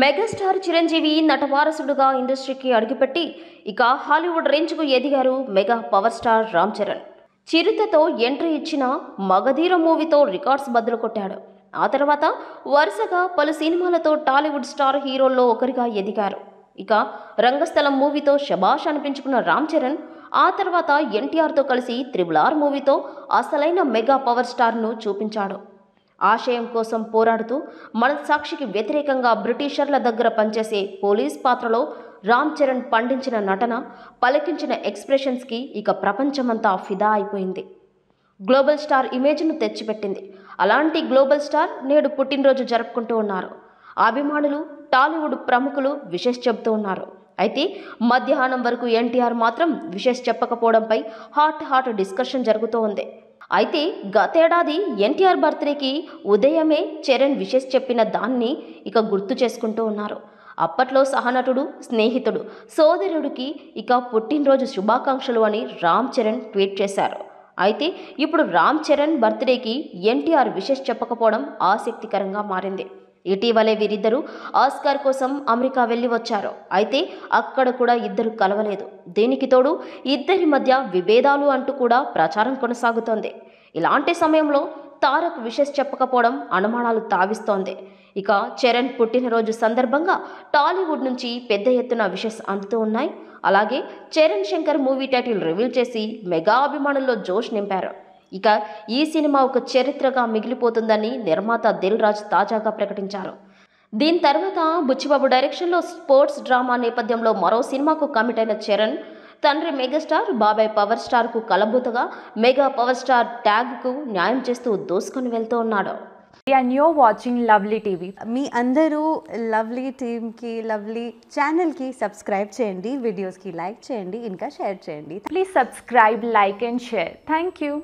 megastar Chiranjeevi నటవారసుడుగా ఇండస్ట్రీకి అడుగుపెట్టి ఇక హాలీవుడ్ రేంజ్కు ఎదిగారు mega power star Ram Charan చిరుతతో ఎంట్రీ ఇచ్చిన మగధీర మూవీతో రికార్డ్స్ బద్దలు కొట్టాడు ఆ తర్వాత వరుసగా పలు సినిమాలతో టాలీవుడ్ స్టార్ హీరోల్లో ఒకరిగా ఎదిగారు ఇక రంగస్థలం మూవీతో శబాష్ అనిపించుకున్న రామ్ చరణ్ ఆ తర్వాత ఎన్టీఆర్తో కలిసి త్రిబుల్ ఆర్ మూవీతో అసలైన మెగా పవర్ స్టార్ను చూపించాడు ఆశయం కోసం పోరాడుతూ సాక్షికి వ్యతిరేకంగా బ్రిటిషర్ల దగ్గర పనిచేసే పోలీస్ పాత్రలో రామ్ చరణ్ పండించిన నటన పలికించిన ఎక్స్ప్రెషన్స్కి ఇక ప్రపంచమంతా ఫిదా అయిపోయింది గ్లోబల్ స్టార్ ఇమేజ్ను తెచ్చిపెట్టింది అలాంటి గ్లోబల్ స్టార్ నేడు పుట్టినరోజు జరుపుకుంటూ ఉన్నారు అభిమానులు టాలీవుడ్ ప్రముఖులు విషెస్ చెబుతూ ఉన్నారు అయితే మధ్యాహ్నం వరకు ఎన్టీఆర్ మాత్రం విశేష్ చెప్పకపోవడంపై హాట్ హాట్ డిస్కషన్ జరుగుతూ ఉంది అయితే గతేడాది ఎన్టీఆర్ బర్త్డేకి ఉదయమే చరణ్ విషెస్ చెప్పిన దాన్ని ఇక గుర్తు చేసుకుంటూ ఉన్నారు అప్పట్లో సహనటుడు స్నేహితుడు సోదరుడికి ఇక పుట్టినరోజు శుభాకాంక్షలు అని రామ్ చరణ్ ట్వీట్ చేశారు అయితే ఇప్పుడు రామ్ చరణ్ బర్త్డేకి ఎన్టీఆర్ విషెస్ చెప్పకపోవడం ఆసక్తికరంగా మారింది ఇటీవలే వీరిద్దరూ ఆస్కార్ కోసం అమెరికా వెళ్ళి వచ్చారు అయితే అక్కడ కూడా ఇద్దరు కలవలేదు దీనికి తోడు ఇద్దరి మధ్య విభేదాలు అంటూ కూడా ప్రచారం కొనసాగుతోంది ఇలాంటి సమయంలో తారక్ విషెస్ చెప్పకపోవడం అనుమానాలు తావిస్తోంది ఇక చరణ్ పుట్టినరోజు సందర్భంగా టాలీవుడ్ నుంచి పెద్ద ఎత్తున విషెస్ అందుతూ ఉన్నాయి అలాగే Charan Shankar movie title reveal చేసి మెగా అభిమానుల్లో జోష్ నింపారు ఇక ఈ సినిమా ఒక చరిత్రగా మిగిలిపోతుందని నిర్మాత దిల్ రాజ్ తాజాగా ప్రకటించారు దీని తర్వాత బుచ్చిబాబు డైరెక్షన్లో స్పోర్ట్స్ డ్రామా నేపథ్యంలో మరో సినిమాకు కమిట్ అయిన చరణ్ తండ్రి మెగాస్టార్ బాబాయ్ పవర్ స్టార్కు కలబూతగా మెగా పవర్ స్టార్ ట్యాగ్కు న్యాయం చేస్తూ దోసుకొని వెళ్తూ ఉన్నాడు and you're watching lovely TV మీ అందరూ లవ్లీ టీమ్కి లవ్లీ ఛానల్కి సబ్స్క్రైబ్ చేయండి వీడియోస్కి లైక్ చేయండి ఇంకా షేర్ చేయండి please subscribe like and share thank you